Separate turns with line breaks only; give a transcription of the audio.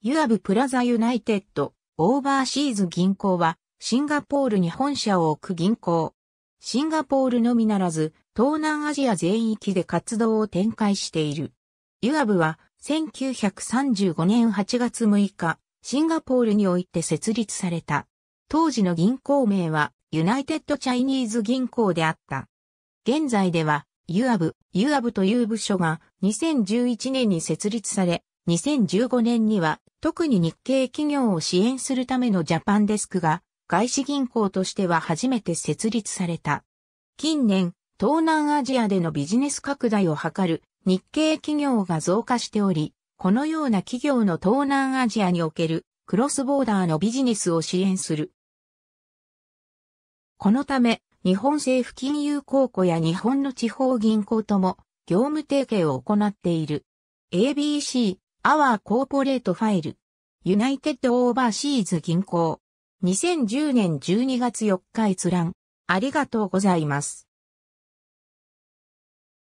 ユアブプラザユナイテッド、オーバーシーズ銀行
は、シンガポールに本社を置く銀行。シンガポールのみならず、東南アジア全域で活動を展開している。ユアブは、1935年8月6日、シンガポールにおいて設立された。当時の銀行名は、ユナイテッドチャイニーズ銀行であった。現在では、ユアブ、ユアブという部署が2011年に設立され、2015年には特に日系企業を支援するためのジャパンデスクが外資銀行としては初めて設立された。近年、東南アジアでのビジネス拡大を図る日系企業が増加しており、このような企業の東南アジアにおけるクロスボーダーのビジネスを支援する。このため、日本政府金融公庫や日本の地方銀行とも業務提携を行っている。ABC Our Corporate File ユナイテッドオーバーシーズ銀行2010
年12月4日閲覧ありがとうございます。